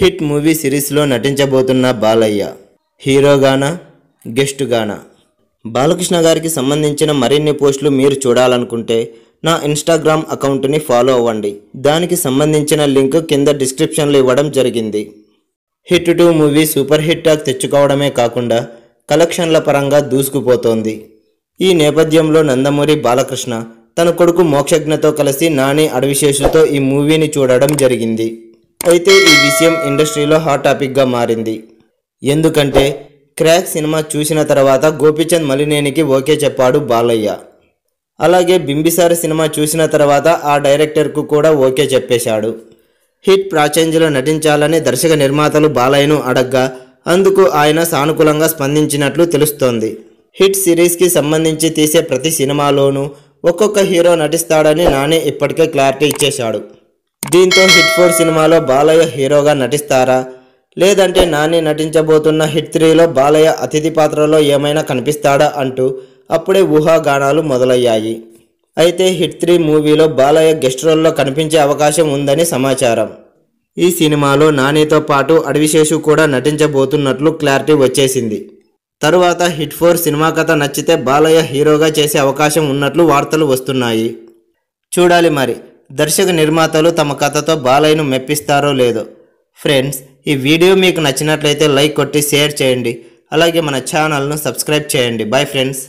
hit movie సిరీస్లో నటించబోతున్న బాలయ్య హీరోగానా గెస్ట్గానా బాలకృష్ణ గారికి సంబంధించిన మరిన్ని పోస్టులు మీరు చూడాలనుకుంటే నా ఇన్స్టాగ్రామ్ అకౌంట్ని ఫాలో అవ్వండి దానికి సంబంధించిన లింక్ కింద డిస్క్రిప్షన్లో ఇవ్వడం జరిగింది hit two movie super hit talk తెచ్చుకోవడమే కాకుండా కలెక్షన్ల పరంగా దూసుకుపోతోంది ఈ నేపథ్యంలో నందమూరి బాలకృష్ణ తన కొడుకు మోక్షజ్ఞతో కలిసి నాని అడవిశేషుతో ఈ మూవీని చూడడం జరిగింది అయితే ఈ విషయం ఇండస్ట్రీలో హాట్ టాపిక్గా మారింది ఎందుకంటే క్రాక్ సినిమా చూసిన తర్వాత గోపీచంద్ మలినేనికి ఓకే చెప్పాడు బాలయ్య అలాగే బింబిసార సినిమా చూసిన తర్వాత ఆ డైరెక్టర్కు కూడా ఓకే చెప్పేశాడు హిట్ ప్రాచేంజ్లో నటించాలని దర్శక నిర్మాతలు బాలయ్యను అడగ్గా అందుకు ఆయన సానుకూలంగా స్పందించినట్లు తెలుస్తోంది హిట్ సిరీస్కి సంబంధించి తీసే ప్రతి సినిమాలోనూ ఒక్కొక్క హీరో నటిస్తాడని నాని ఇప్పటికే క్లారిటీ ఇచ్చేశాడు దీంతో హిట్ ఫోర్ సినిమాలో బాలయ్య హీరోగా నటిస్తారా లేదంటే నాని నటించబోతున్న హిట్ త్రీలో బాలయ్య అతిథి పాత్రలో ఏమైనా కనిపిస్తాడా అంటూ అప్పుడే ఊహాగానాలు మొదలయ్యాయి అయితే హిట్ త్రీ మూవీలో బాలయ్య గెస్ట్ రోల్లో కనిపించే అవకాశం ఉందని సమాచారం ఈ సినిమాలో నానితో పాటు అడవిశేషు కూడా నటించబోతున్నట్లు క్లారిటీ వచ్చేసింది తరువాత హిట్ ఫోర్ సినిమా కథ నచ్చితే బాలయ్య హీరోగా చేసే అవకాశం ఉన్నట్లు వార్తలు వస్తున్నాయి చూడాలి మరి దర్శక నిర్మాతలు తమ కథతో బాలయ్యను మెప్పిస్తారో లేదో ఫ్రెండ్స్ ఈ వీడియో మీకు నచ్చినట్లయితే లైక్ కొట్టి షేర్ చేయండి అలాగే మన ఛానల్ను సబ్స్క్రైబ్ చేయండి బాయ్ ఫ్రెండ్స్